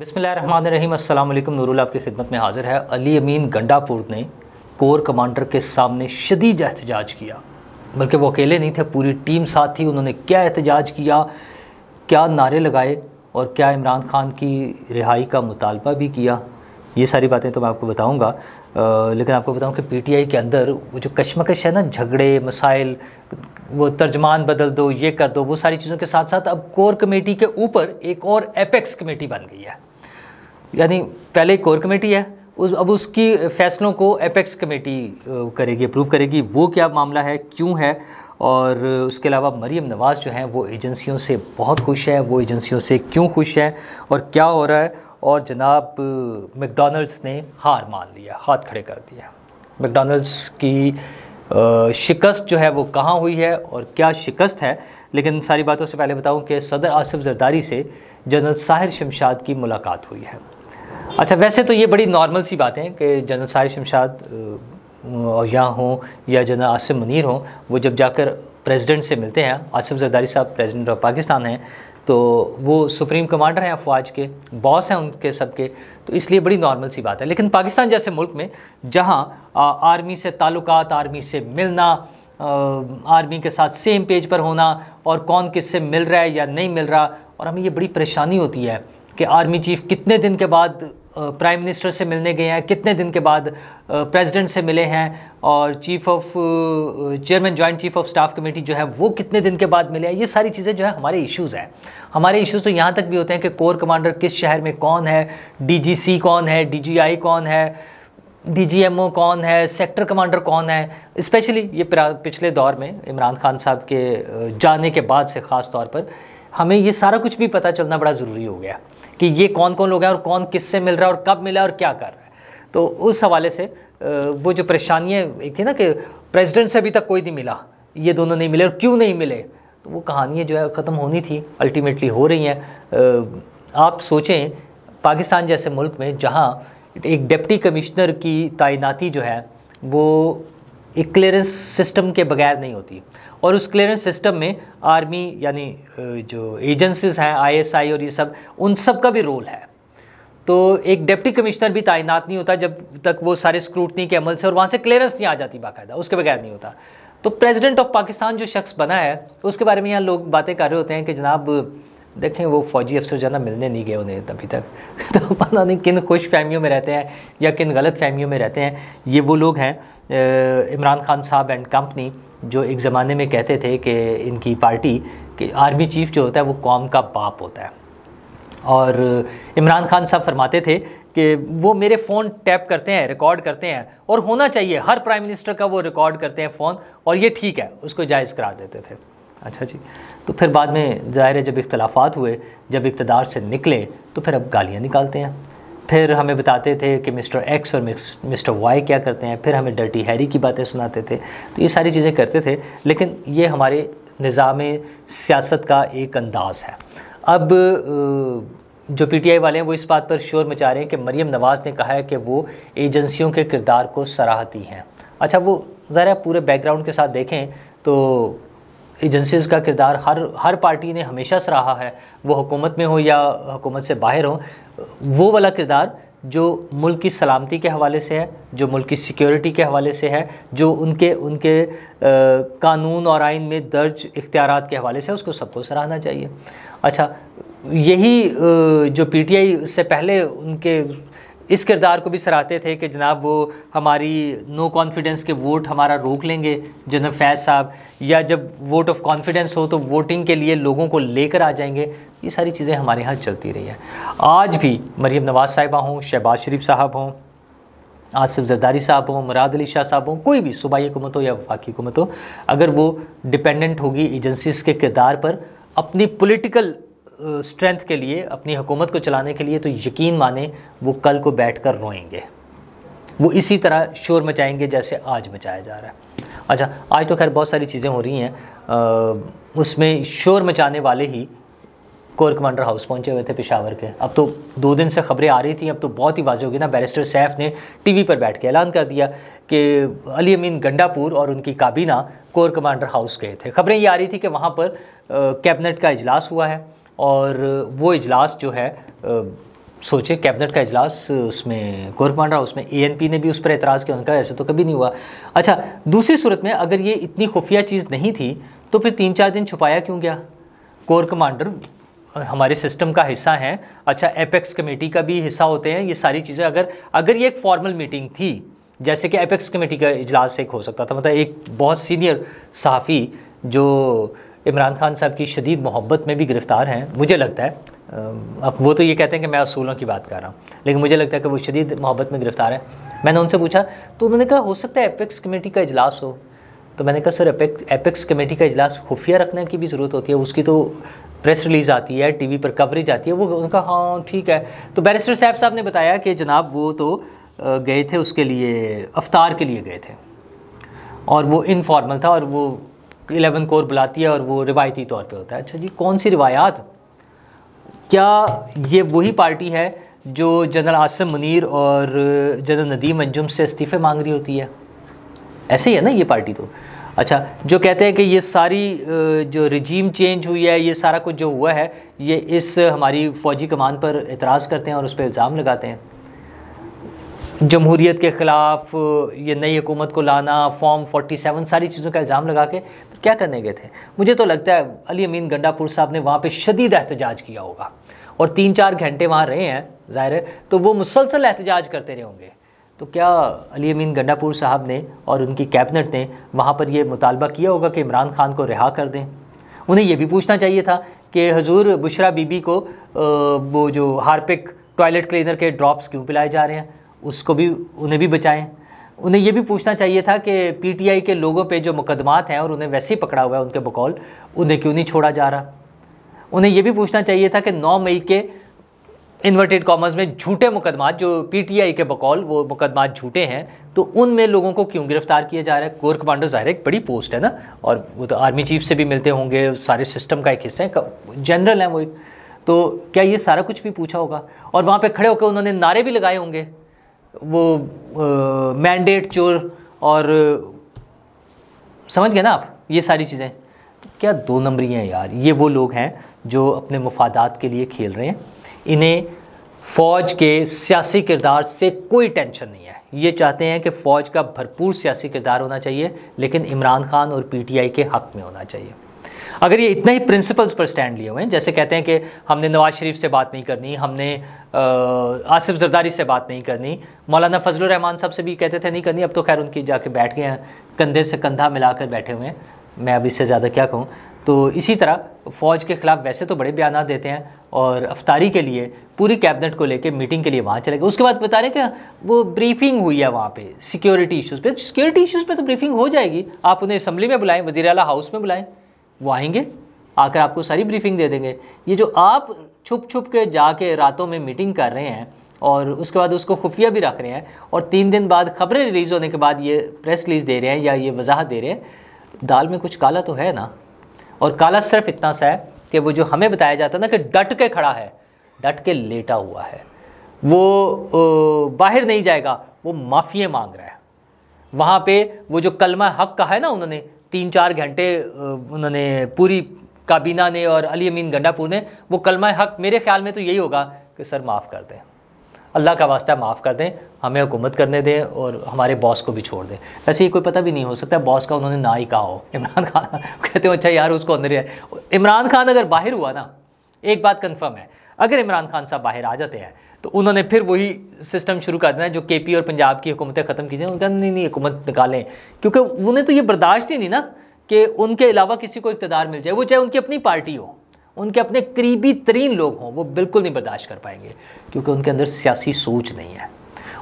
बिसमीम अल्लाम नूरुल आपकी खिदमत में हाजिर है अली अमीन गंडापुर ने कोर कमांडर के सामने शदीद एहतजाज किया बल्कि वो अकेले नहीं थे पूरी टीम साथ थी उन्होंने क्या एहतजाज किया क्या नारे लगाए और क्या इमरान खान की रिहाई का मुतालबा भी किया ये सारी बातें तो मैं आपको बताऊंगा लेकिन आपको बताऊं कि पीटीआई के अंदर वो जो कश्मकश है ना झगड़े मसाइल वो तर्जमान बदल दो ये कर दो वो सारी चीज़ों के साथ साथ अब कोर कमेटी के ऊपर एक और एपेक्स कमेटी बन गई है यानी पहले कोर कमेटी है उस अब उसकी फैसलों को एपेक्स कमेटी करेगी अप्रूव करेगी वो क्या मामला है क्यों है और उसके अलावा मरीम नवाज़ जो हैं वो एजेंसियों से बहुत खुश है वो एजेंसियों से क्यों खुश है और क्या हो रहा है और जनाब मैकडोनल्ड्स ने हार मान लिया हाथ खड़े कर दिया मैकडोनल्ड्स की शिकस्त जो है वो कहाँ हुई है और क्या शिकस्त है लेकिन सारी बातों से पहले बताऊं कि सदर आसिफ जरदारी से जनरल साहिर शमशाद की मुलाकात हुई है अच्छा वैसे तो ये बड़ी नॉर्मल सी बातें हैं कि जनरल सार शमशाद या हों या जनरल आसिम मुनीर हों वो जब जाकर प्रेसिडेंट से मिलते हैं आसिफ जरदारी साहब प्रेसिडेंट ऑफ पाकिस्तान हैं तो वो सुप्रीम कमांडर हैं अफवाज के बॉस हैं उनके सबके तो इसलिए बड़ी नॉर्मल सी बात है लेकिन पाकिस्तान जैसे मुल्क में जहाँ आर्मी से ताल्लुक आर्मी से मिलना आर्मी के साथ सेम पेज पर होना और कौन किससे मिल रहा है या नहीं मिल रहा और हमें ये बड़ी परेशानी होती है कि आर्मी चीफ कितने दिन के बाद प्राइम मिनिस्टर से मिलने गए हैं कितने दिन के बाद प्रेसिडेंट से मिले हैं और chief of chairman joint chief of staff committee जो है वो कितने दिन के बाद मिले हैं ये सारी चीज़ें जो है हमारे इश्यूज़ हैं हमारे इश्यूज़ तो यहाँ तक भी होते हैं कि कोर कमांडर किस शहर में कौन है डीजीसी कौन है डीजीआई कौन है डीजीएमओ कौन है सेक्टर कमांडर कौन है स्पेशली ये पिछले दौर में इमरान खान साहब के जाने के बाद से ख़ास तौर पर हमें ये सारा कुछ भी पता चलना बड़ा ज़रूरी हो गया कि ये कौन कौन लोग हैं और कौन किससे मिल रहा है और कब मिला और क्या कर रहा है तो उस हवाले से वो जो परेशानियाँ एक थी ना कि प्रेसिडेंट से अभी तक कोई नहीं मिला ये दोनों नहीं मिले और क्यों नहीं मिले तो वो कहानियाँ जो है ख़त्म होनी थी अल्टीमेटली हो रही हैं आप सोचें पाकिस्तान जैसे मुल्क में जहाँ एक डिप्टी कमिश्नर की तैनाती जो है वो एक क्लियरेंस सिस्टम के बगैर नहीं होती और उस क्लियरेंस सिस्टम में आर्मी यानी जो एजेंसीज हैं आईएसआई और ये सब उन सब का भी रोल है तो एक डिप्टी कमिश्नर भी तैनात नहीं होता जब तक वो सारे स्क्रूटनी के अमल से और वहाँ से क्लियरेंस नहीं आ जाती बाकायदा उसके बगैर नहीं होता तो प्रेसिडेंट ऑफ पाकिस्तान जो शख्स बना है उसके बारे में यहाँ लोग बातें कर रहे होते हैं कि जनाब देखें वो फौजी अफसर ना मिलने नहीं गए उन्हें अभी तक तो पता नहीं किन खुश फहमियों में रहते हैं या किन गलत फहमियों में रहते हैं ये वो लोग हैं इमरान खान साहब एंड कंपनी जो एक ज़माने में कहते थे कि इनकी पार्टी कि आर्मी चीफ जो होता है वो कौम का बाप होता है और इमरान खान साहब फरमाते थे कि वो मेरे फ़ोन टैप करते हैं रिकॉर्ड करते हैं और होना चाहिए हर प्राइम मिनिस्टर का वो रिकॉर्ड करते हैं फ़ोन और ये ठीक है उसको जायज़ करा देते थे अच्छा जी तो फिर बाद में ज़ाहिर है जब इख्तलाफात हुए जब इकतदार से निकले तो फिर अब गालियाँ निकालते हैं फिर हमें बताते थे कि मिस्टर एक्स और मिस्टर वाई क्या करते हैं फिर हमें डर्टी हैरी की बातें सुनाते थे तो ये सारी चीज़ें करते थे लेकिन ये हमारे निज़ाम सियासत का एक अंदाज़ है अब जो पीटीआई वाले हैं वो इस बात पर शोर मचा रहे हैं कि मरीम नवाज़ ने कहा है कि वो एजेंसियों के किरदार को सराहती हैं अच्छा वो ज़रा पूरे बैकग्राउंड के साथ देखें तो एजेंसीज का किरदार हर हर पार्टी ने हमेशा सराहा है वो हुकूमत में हो या हुकूमत से बाहर हो वो वाला किरदार जो मुल्क की सलामती के हवाले से है जो मुल्क की सिक्योरिटी के हवाले से है जो उनके उनके आ, कानून और आइन में दर्ज इख्तियार के हवाले से उसको सबको सराहना चाहिए अच्छा यही जो पीटीआई से पहले उनके इस किरदार को भी सराहते थे कि जनाब वो हमारी नो कॉन्फिडेंस के वोट हमारा रोक लेंगे जनरल फैज साहब या जब वोट ऑफ कॉन्फिडेंस हो तो वोटिंग के लिए लोगों को लेकर आ जाएंगे ये सारी चीज़ें हमारे यहाँ चलती रही हैं आज भी मरीम नवाज़ साहिबा हों शहबाज शरीफ साहब हों आसिफ जरदारी साहब हों मुराद अली शाह साहब हों कोई भी सूबाई हुकूमत हो या वफाकी हुकूमत हो अगर वो डिपेंडेंट होगी एजेंसीज़ के किरदार पर अपनी पोलिटिकल स्ट्रेंथ के लिए अपनी हुकूमत को चलाने के लिए तो यकीन माने वो कल को बैठ कर रोएंगे वो इसी तरह शोर मचाएंगे जैसे आज मचाया जा रहा है अच्छा आज तो खैर बहुत सारी चीज़ें हो रही हैं उसमें शोर मचाने वाले ही कोर कमांडर हाउस पहुंचे हुए थे पिशावर के अब तो दो दिन से खबरें आ रही थी अब तो बहुत ही वाजह गई ना बैरिस्टर सैफ ने टीवी पर बैठ के ऐलान कर दिया कि अली अमीन गंडापुर और उनकी काबीना कोर कमांडर हाउस गए थे खबरें ये आ रही थी कि वहाँ पर कैबिनेट का इजलास हुआ है और वो इजलास जो है सोचे कैबिनेट का इजलास उसमें गौरव पांडा उसमें ए ने भी उस पर एतराज़ किया उनका ऐसे तो कभी नहीं हुआ अच्छा दूसरी सूरत में अगर ये इतनी खुफिया चीज़ नहीं थी तो फिर तीन चार दिन छुपाया क्यों गया कोर कमांडर हमारे सिस्टम का हिस्सा हैं अच्छा एपेक्स कमेटी का भी हिस्सा होते हैं ये सारी चीज़ें अगर अगर ये एक फॉर्मल मीटिंग थी जैसे कि एपेक्स कमेटी का इजलास एक हो सकता था मतलब एक बहुत सीनियर सहाफ़ी जो इमरान खान साहब की शदीद मोहब्बत में भी गिरफ़्तार हैं मुझे लगता है अब वो तो ये कहते हैं कि मैं असूलों की बात कर रहा हूँ लेकिन मुझे लगता है कि वो शदीद मोहब्बत में गिरफ़्तार है मैंने उनसे पूछा तो मैंने कहा हो सकता है एपेक्स कमेटी का इजलास हो तो मैंने कहा सर एपेक्स कमेटी का इजलास खुफिया रखने की भी ज़रूरत होती है उसकी तो प्रेस रिलीज़ आती है टीवी पर कवरेज आती है वो उनका हाँ ठीक है तो बैरिस्टर साहब साहब ने बताया कि जनाब वो तो गए थे उसके लिए अवतार के लिए गए थे और वो इनफॉर्मल था और वो इलेवन कोर बुलाती है और वो रिवायती तौर पे होता है अच्छा जी कौन सी रिवायात क्या ये वही पार्टी है जो जनरल आसम मुनीर और जनरल नदीम अंजुम से इस्तीफ़े मांग रही होती है ऐसे ही है ना ये पार्टी तो अच्छा जो कहते हैं कि ये सारी जो रिजीम चेंज हुई है ये सारा कुछ जो हुआ है ये इस हमारी फ़ौजी कमान पर एतराज़ करते हैं और उस पर इल्ज़ाम लगाते हैं जमहूरीत के ख़िलाफ़ ये नई हुकूमत को लाना फॉर्म 47 सारी चीज़ों का इल्ज़ाम लगा के क्या करने गए थे मुझे तो लगता है अली अमीन गंडापुर साहब ने वहाँ पर शदीद एहतजाज किया होगा और तीन चार घंटे वहाँ रहे हैं ज़ाहिर है तो वो मुसलसल एहतजाज करते रहे होंगे तो क्या अली अमीन गंडापुर साहब ने और उनकी कैबिनेट ने वहाँ पर यह मुतालबा किया होगा कि इमरान खान को रिहा कर दें उन्हें यह भी पूछना चाहिए था कि हजूर बुशरा बीबी को वो जो हार्पिक टॉयलेट क्लीनर के ड्रॉप्स क्यों पिलाए जा रहे हैं उसको भी उन्हें भी बचाएं उन्हें यह भी पूछना चाहिए था कि पीटीआई के लोगों पे जो मुकदमात हैं और उन्हें वैसे ही पकड़ा हुआ है उनके बकौल उन्हें क्यों नहीं छोड़ा जा रहा उन्हें यह भी पूछना चाहिए था कि 9 मई के इन्वर्टेड कॉमर्स में झूठे मुकदमात जो पीटीआई के बकौल वो मुकदमात झूठे हैं तो उनमें लोगों को क्यों गिरफ्तार किया जा रहा है कोर कमांडो ज़ाहिर एक बड़ी पोस्ट है ना और वो तो आर्मी चीफ से भी मिलते होंगे सारे सिस्टम का एक हिस्सा है जनरल हैं वो एक तो क्या ये सारा कुछ भी पूछा होगा और वहाँ पे खड़े होकर उन्होंने नारे भी लगाए होंगे वो मैंडेट चोर और समझ गए ना आप ये सारी चीज़ें क्या दो नंबरी हैं यार ये वो लोग हैं जो अपने मफादात के लिए खेल रहे हैं इन्हें फ़ौज के सियासी किरदार से कोई टेंशन नहीं है ये चाहते हैं कि फ़ौज का भरपूर सियासी किरदार होना चाहिए लेकिन इमरान खान और पीटीआई के हक़ में होना चाहिए अगर ये इतना ही प्रिंसिपल्स पर स्टैंड लिए हुए हैं जैसे कहते हैं कि हमने नवाज शरीफ से बात नहीं करनी हमने आसिफ जरदारी से बात नहीं करनी मौलाना फजल रहमान साहब से भी कहते थे नहीं करनी अब तो खैर उनकी जाके बैठ गए हैं कंधे से कंधा मिलाकर बैठे हुए हैं मैं अब इससे ज़्यादा क्या कहूँ तो इसी तरह फ़ौज के ख़िलाफ़ वैसे तो बड़े बयान देते हैं और अफ्तारी के लिए पूरी कैबिनेट को लेके मीटिंग के लिए वहाँ चले गए उसके बाद बता रहे कि वो ब्रीफिंग हुई है वहाँ पे सिक्योरिटी इश्यूज़ पे सिक्योरिटी इश्यूज़ पे तो ब्रीफिंग हो जाएगी आप उन्हें असम्बली में बुलाएं वजी अला हाउस में बुलाएं वो आएंगे आकर आपको सारी ब्रीफिंग दे देंगे ये जो आप छुप छुप के जाके रातों में मीटिंग कर रहे हैं और उसके बाद उसको खुफिया भी रख रहे हैं और तीन दिन बाद खबरें रिलीज़ होने के बाद ये प्रेस रिलीज़ दे रहे हैं या ये वजाहत दे रहे हैं दाल में कुछ काला तो है ना और काला सिर्फ इतना सा है कि वो जो हमें बताया जाता है ना कि डट के खड़ा है डट के लेटा हुआ है वो बाहर नहीं जाएगा वो माफिया मांग रहा है वहाँ पे वो जो कलमा हक का है ना उन्होंने तीन चार घंटे उन्होंने पूरी काबीना ने और अली अमीन गंडापुर ने वो कलमा हक मेरे ख्याल में तो यही होगा कि सर माफ़ कर दें अल्लाह का वास्ता माफ़ कर दें हमें हुकूमत करने दें और हमारे बॉस को भी छोड़ दें वैसे ये कोई पता भी नहीं हो सकता बॉस का उन्होंने ना ही कहा हो इमरान खान कहते हो अच्छा यार उसको अंदर है इमरान खान अगर बाहर हुआ ना एक बात कन्फर्म है अगर इमरान खान साहब बाहर आ जाते हैं तो उन्होंने फिर वही सिस्टम शुरू कर देना जो के और पंजाब की हुकूमतें ख़त्म की थी उनका नहीं नहीं हुकूमत निकालें क्योंकि उन्हें तो ये बर्दाश्त ही नहीं ना कि उनके अलावा किसी को इकतदार मिल जाए वो चाहे उनकी अपनी पार्टी हो उनके अपने करीबी तरीन लोग हों वो बिल्कुल नहीं बर्दाश्त कर पाएंगे क्योंकि उनके अंदर सियासी सोच नहीं है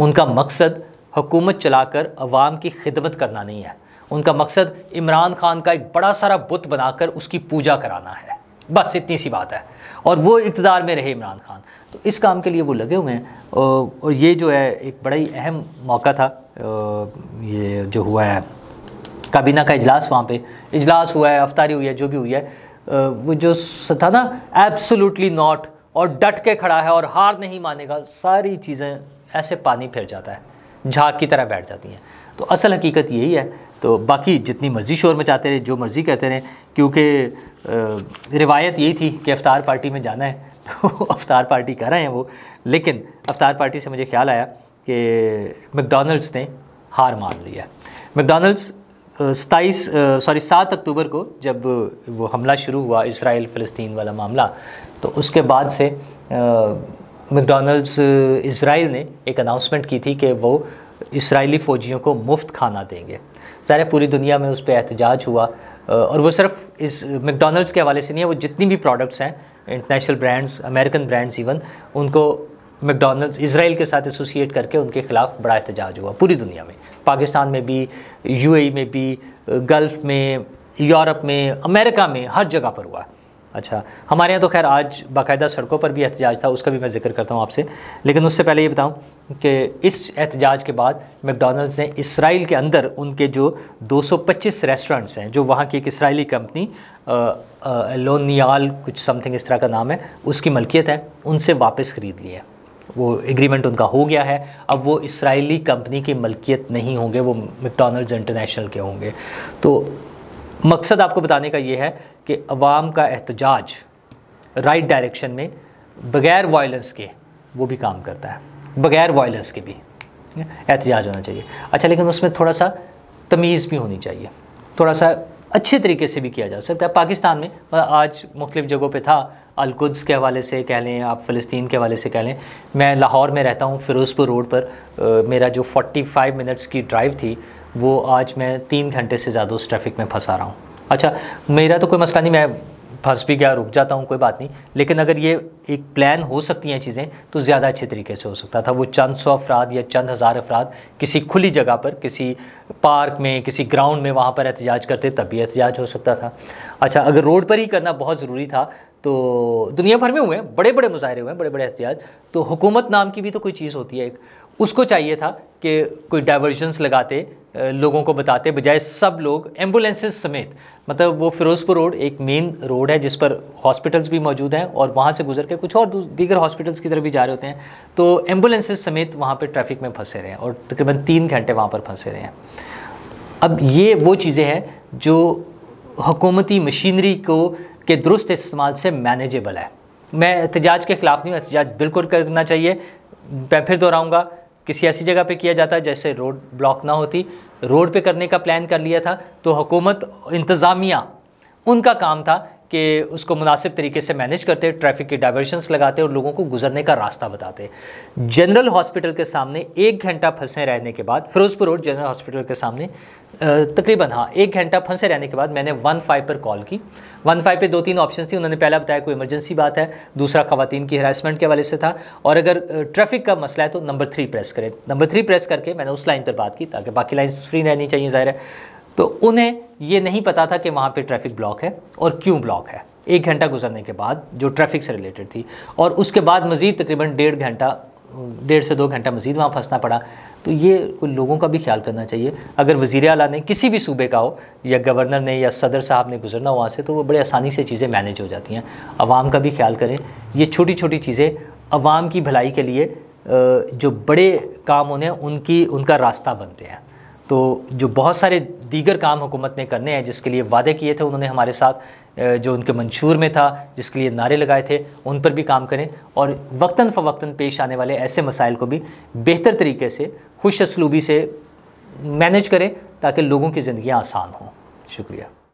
उनका मकसद हुकूमत चलाकर अवाम की खिदमत करना नहीं है उनका मकसद इमरान खान का एक बड़ा सारा बुत बनाकर उसकी पूजा कराना है बस इतनी सी बात है और वो इकतदार में रहे इमरान खान तो इस काम के लिए वो लगे हुए हैं और ये जो है एक बड़ा ही अहम मौका था ये जो हुआ है काबीना का इजलास वहाँ पे इजलास हुआ है अफ्तारी हुई है जो भी हुई है वो जो था ना एब्सोलूटली नॉट और डट के खड़ा है और हार नहीं मानेगा सारी चीज़ें ऐसे पानी फिर जाता है झाग की तरह बैठ जाती हैं तो असल हकीकत यही है तो बाकी जितनी मर्ज़ी शोर मचाते रहे जो मर्ज़ी कहते रहे क्योंकि रिवायत यही थी कि अफ्तार पार्टी में जाना है अवतार पार्टी कर रहे हैं वो लेकिन अवतार पार्टी से मुझे ख्याल आया कि मैकडोनल्ड्स ने हार मान लिया मैकडोनल्ड्स सताईस सॉरी सात अक्टूबर को जब वो हमला शुरू हुआ इसराइल फ़लस्तीन वाला मामला तो उसके बाद से मैकडोनल्ड्स इसराइल ने एक अनाउंसमेंट की थी कि वो इसराइली फ़ौजियों को मुफ्त खाना देंगे सारे पूरी दुनिया में उस पर एहतजाज हुआ और वो सिर्फ इस मैकडोनल्ड्स के हवाले से नहीं है वो जितनी भी प्रोडक्ट्स हैं international brands American brands even उनको मैकडोनल्ड्स इसराइल के साथ एसोसिएट करके उनके ख़िलाफ़ बड़ा एहतजाज हुआ पूरी दुनिया में पाकिस्तान में भी यू e में भी गल्फ़ में यूरोप में अमेरिका में हर जगह पर हुआ अच्छा हमारे यहाँ तो खैर आज बाकायदा सड़कों पर भी एहतजाज था उसका भी मैं जिक्र करता हूँ आपसे लेकिन उससे पहले ये बताऊँ कि इस एहतजाज के बाद मैकडोनल्ड्स ने इसराइल के अंदर उनके जो 225 रेस्टोरेंट्स हैं जो वहाँ की एक इसराइली कंपनी लोनियाल कुछ समथिंग इस तरह का नाम है उसकी मलकियत है उनसे वापस ख़रीद लिया है वो एग्रीमेंट उनका हो गया है अब वो इसराइली कंपनी की मलकियत नहीं होंगे वो मैकडोनल्ड्स इंटरनेशनल के होंगे तो मकसद आपको बताने का ये है कि अवाम का एहतजाज राइट डायरेक्शन में बगैर वायलेंस के वो भी काम करता है बगैर वायलेंस के भी एहतजाज होना चाहिए अच्छा लेकिन उसमें थोड़ा सा तमीज़ भी होनी चाहिए थोड़ा सा अच्छे तरीके से भी किया जा सकता है पाकिस्तान में आज मुख्तु जगहों पे था अलकुद्स के हवाले से कह लें आप फ़लस्तीन के हवाले से कह लें मैं लाहौर में रहता हूँ फ़िरोज़पुर रोड पर आ, मेरा जो 45 मिनट्स की ड्राइव थी वो आज मैं तीन घंटे से ज़्यादा उस ट्रैफिक में फंसा रहा हूँ अच्छा मेरा तो कोई मसला नहीं मैं फंस भी गया रुक जाता हूँ कोई बात नहीं लेकिन अगर ये एक प्लान हो सकती हैं चीज़ें तो ज़्यादा अच्छे तरीके से हो सकता था वो चंद सौ अफराद या चंद हज़ार अफराद किसी खुली जगह पर किसी पार्क में किसी ग्राउंड में वहाँ पर एहतजाज करते तब भी एहतजाज हो सकता था अच्छा अगर रोड पर ही करना बहुत ज़रूरी था तो दुनिया भर में हुए हैं बड़े बड़े मुजाहरे हुए हैं बड़े बड़े एहतियात तो हुकूमत नाम की भी तो कोई चीज़ होती है एक उसको चाहिए था कि कोई डाइवर्जन्स लगाते लोगों को बताते बजाय सब लोग एम्बुलेंसेज समेत मतलब वो फिरोज़पुर रोड एक मेन रोड है जिस पर हॉस्पिटल्स भी मौजूद हैं और वहाँ से गुजर के कुछ और दीगर हॉस्पिटल्स की तरफ भी जा रहे होते हैं तो एम्बुलेंसेज समेत वहाँ पर ट्रैफिक में फंसे रहे हैं और तकरीबन तीन घंटे वहाँ पर फंसे रहे हैं अब ये वो चीज़ें हैं जो हुकूमती मशीनरी को के दुरुस्त इस्तेमाल से मैनेजेबल है मैं एहतजाज के ख़िलाफ़ नहीं हूँ एहतजाज बिल्कुल करना चाहिए मैं फिर दोहराऊँगा किसी ऐसी जगह पे किया जाता है जैसे रोड ब्लॉक ना होती रोड पे करने का प्लान कर लिया था तो हुकूमत इंतज़ामिया उनका काम था कि उसको मुनासिब तरीके से मैनेज करते ट्रैफिक के डाइवर्शंस लगाते और लोगों को गुजरने का रास्ता बताते जनरल हॉस्पिटल के सामने एक घंटा फंसे रहने के बाद फिरोजपुर रोड जनरल हॉस्पिटल के सामने तकरीबन हाँ एक घंटा फंसे रहने के बाद मैंने वन फाइव पर कॉल की वन फाइव पर दो तीन ऑप्शन थी उन्होंने पहला बताया कोई इमरजेंसी बात है दूसरा खातन की हरासमेंट के हवाले से था और अगर ट्रैफिक का मसला है तो नंबर थ्री प्रेस करें नंबर थ्री प्रेस करके मैंने उस लाइन पर बात की ताकि बाकी लाइन फ्री रहनी चाहिए ज़ाहिर है तो उन्हें ये नहीं पता था कि वहाँ पे ट्रैफिक ब्लॉक है और क्यों ब्लॉक है एक घंटा गुजरने के बाद जो ट्रैफिक से रिलेटेड थी और उसके बाद मज़ीद तकरीबन डेढ़ घंटा डेढ़ से दो घंटा मज़ीद वहाँ फंसना पड़ा तो ये लोगों का भी ख्याल करना चाहिए अगर वज़ी अला ने किसी भी सूबे का हो या गवर्नर ने या सदर साहब ने गुजरना वहाँ से तो वो बड़े आसानी से चीज़ें मैनेज हो जाती हैं आवाम का भी ख्याल करें ये छोटी छोटी चीज़ें आवाम की भलाई के लिए जो बड़े काम होने उनकी उनका रास्ता बनते हैं तो जो बहुत सारे दीगर काम हुकूमत ने करने हैं जिसके लिए वादे किए थे उन्होंने हमारे साथ जो उनके मंशूर में था जिसके लिए नारे लगाए थे उन पर भी काम करें और वक्ता फ़वक्ता पेश आने वाले ऐसे मसाइल को भी बेहतर तरीके से खुश असलूबी से मैनेज करें ताकि लोगों की ज़िंदियाँ आसान हों शुक्रिया